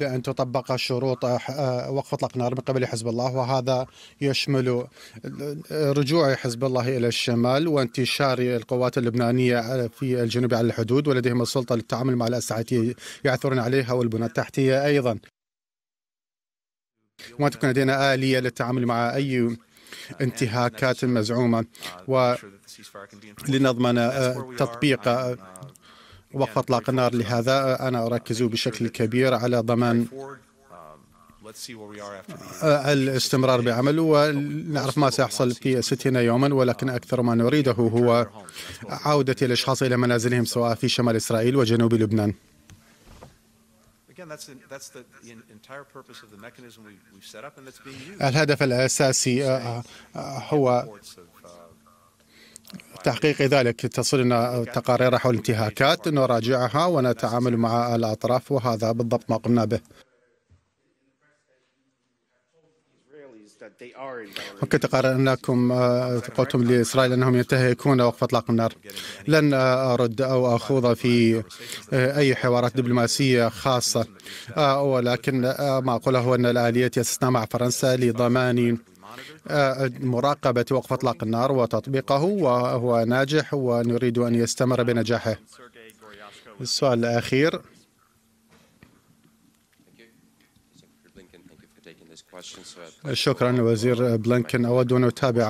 بأن تطبق شروط آه، آه، وقف إطلاق النار من قبل حزب الله وهذا يشمل رجوع حزب الله إلى الشمال وانتشار القوات اللبنانية آه، في الجنوب على الحدود ولديهم السلطة للتعامل مع الأسلحة التي يعثرون عليها والبنى التحتية أيضا وأن تكون لدينا آلية للتعامل مع أي انتهاكات مزعومة ولنضمن تطبيق وقت اطلاق النار لهذا uh, انا اركز بشكل uh, كبير على ضمان um, uh, الاستمرار بعمله ونعرف ما سيحصل في 60 يوما ولكن um, أكثر ما نريده هو عودة الأشخاص إلى منازلهم سواء في شمال إسرائيل وجنوب لبنان الهدف الأساسي آه، آه، هو تحقيق ذلك تصلنا تقارير حول انتهاكات نراجعها ونتعامل مع الأطراف وهذا بالضبط ما قمنا به ممكن تقرر انكم آه، قلتم لاسرائيل انهم ينتهكون وقف اطلاق النار لن ارد او اخوض في آه، اي حوارات دبلوماسيه خاصه آه، ولكن ما اقوله هو ان الاليه اسسنا مع فرنسا لضمان آه، مراقبة وقف إطلاق النار وتطبيقه وهو ناجح ونريد أن يستمر بنجاحه السؤال الأخير شكرا وزير بلينكن أود أن أتابع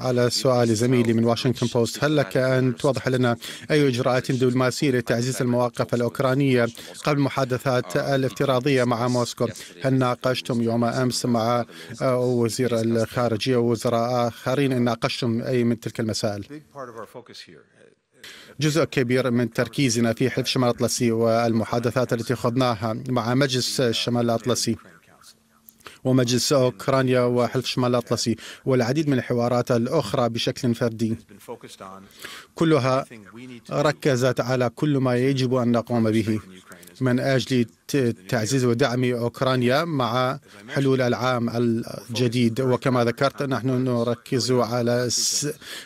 على سؤال زميلي من واشنطن بوست هل لك أن توضح لنا أي إجراءات دبلوماسية لتعزيز المواقف الأوكرانية قبل المحادثات الافتراضية مع موسكو هل ناقشتم يوم أمس مع وزير الخارجية ووزراء آخرين إن ناقشتم أي من تلك المسائل جزء كبير من تركيزنا في حلف شمال الأطلسي والمحادثات التي خضناها مع مجلس الشمال الأطلسي ومجلس أوكرانيا وحلف شمال الأطلسي والعديد من الحوارات الأخرى بشكل فردي كلها ركزت على كل ما يجب أن نقوم به من أجل تعزيز ودعم أوكرانيا مع حلول العام الجديد وكما ذكرت نحن نركز على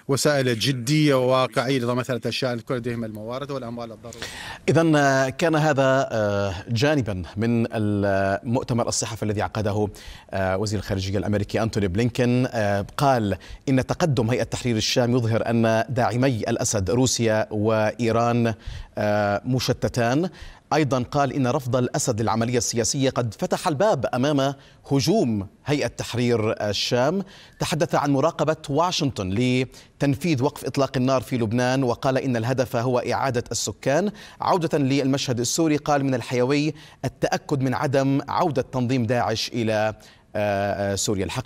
وسائل جدية وواقعية لضمان الشأن لديهم الموارد والأموال الضرورية إذا آه، كان هذا آه، جانبا من المؤتمر الصحفي الذي عقده آه، وزير الخارجية الأمريكي أنتوني بلينكن قال إن تقدم هيئة تحرير الشام يظهر أن داعمي الأسد روسيا وإيران مشتتان أيضا قال إن رفض الأسد للعملية السياسية قد فتح الباب أمام هجوم هيئة تحرير الشام تحدث عن مراقبة واشنطن لتنفيذ وقف إطلاق النار في لبنان وقال إن الهدف هو إعادة السكان عودة للمشهد السوري قال من الحيوي التأكد من عدم عودة تنظيم داعش إلى آه، آه، سوريا الحقيقة